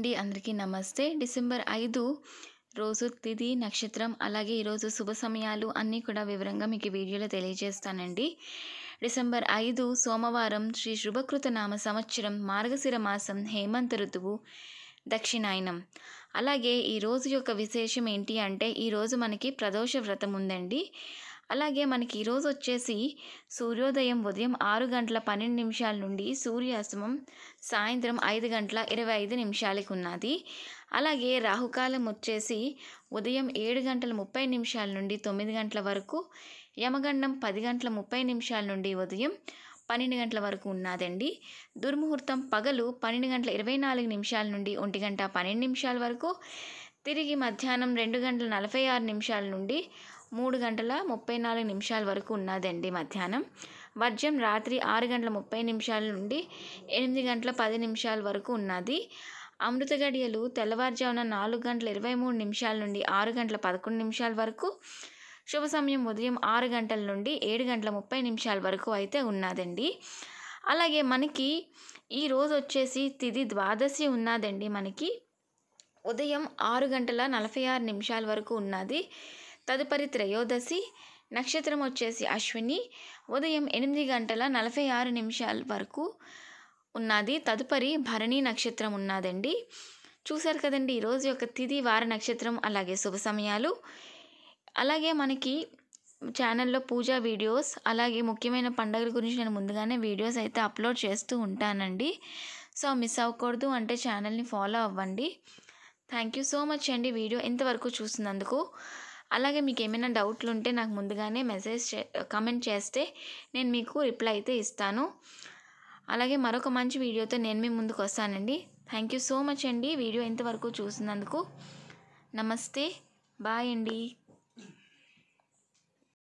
అండి అందరికీ నమస్తే డిసెంబర్ ఐదు రోజు తిది నక్షత్రం అలాగే ఈరోజు శుభ సమయాలు అన్నీ కూడా వివరంగా మీకు వీడియోలో తెలియజేస్తానండి డిసెంబర్ ఐదు సోమవారం శ్రీ శుభకృత నామ సంవత్సరం మార్గశిర మాసం హేమంత ఋతువు దక్షిణాయనం అలాగే ఈరోజు యొక్క విశేషం ఏంటి అంటే ఈరోజు మనకి ప్రదోష వ్రతం ఉందండి అలాగే మనకి ఈరోజు వచ్చేసి సూర్యోదయం ఉదయం ఆరు గంటల పన్నెండు నిమిషాల నుండి సూర్యాస్తమం సాయంత్రం ఐదు గంటల ఇరవై ఐదు నిమిషాలకు ఉన్నది అలాగే రాహుకాలం వచ్చేసి ఉదయం ఏడు గంటల ముప్పై నిమిషాల నుండి తొమ్మిది గంటల వరకు యమగండం పది గంటల ముప్పై నిమిషాల నుండి ఉదయం పన్నెండు గంటల వరకు ఉన్నదండి దుర్ముహూర్తం పగలు పన్నెండు గంటల ఇరవై నాలుగు నిమిషాల నుండి ఒంటి గంట పన్నెండు నిమిషాల వరకు తిరిగి మధ్యాహ్నం రెండు గంటల నలభై ఆరు నిమిషాల నుండి మూడు గంటల ముప్పై నాలుగు నిమిషాల వరకు ఉన్నదండి మధ్యాహ్నం వర్జం రాత్రి ఆరు గంటల ముప్పై నిమిషాల నుండి ఎనిమిది గంటల పది నిమిషాల వరకు ఉన్నది అమృత గడియలు తెల్లవారుజామున నాలుగు గంటల ఇరవై మూడు నిమిషాల నుండి ఆరు గంటల పదకొండు నిమిషాల వరకు శుభ సమయం ఉదయం ఆరు గంటల నుండి ఏడు గంటల ముప్పై నిమిషాల వరకు అయితే ఉన్నదండి అలాగే మనకి ఈరోజు వచ్చేసి తిది ద్వాదశి ఉన్నదండి మనకి ఉదయం ఆరు గంటల నలభై ఆరు నిమిషాల వరకు ఉన్నది తదుపరి త్రయోదశి నక్షత్రం వచ్చేసి అశ్విని ఉదయం ఎనిమిది గంటల నలభై ఆరు నిమిషాల వరకు ఉన్నది తదుపరి భరణి నక్షత్రం ఉన్నదండి చూశారు కదండి ఈరోజు యొక్క తిది వార నక్షత్రం అలాగే శుభ సమయాలు అలాగే మనకి ఛానల్లో పూజా వీడియోస్ అలాగే ముఖ్యమైన పండుగల గురించి నేను ముందుగానే వీడియోస్ అయితే అప్లోడ్ చేస్తూ ఉంటానండి సో మిస్ అవ్వకూడదు అంటే ఛానల్ని ఫాలో అవ్వండి థ్యాంక్ యూ సో మచ్ అండి వీడియో ఇంతవరకు చూసినందుకు అలాగే మీకు ఏమైనా డౌట్లు ఉంటే నాకు ముందుగానే మెసేజ్ కమెంట్ చేస్తే నేను మీకు రిప్లై అయితే ఇస్తాను అలాగే మరొక మంచి వీడియోతో నేను మీ ముందుకు వస్తానండి థ్యాంక్ యూ సో మచ్ అండి వీడియో ఇంతవరకు చూసినందుకు నమస్తే బాయ్ అండి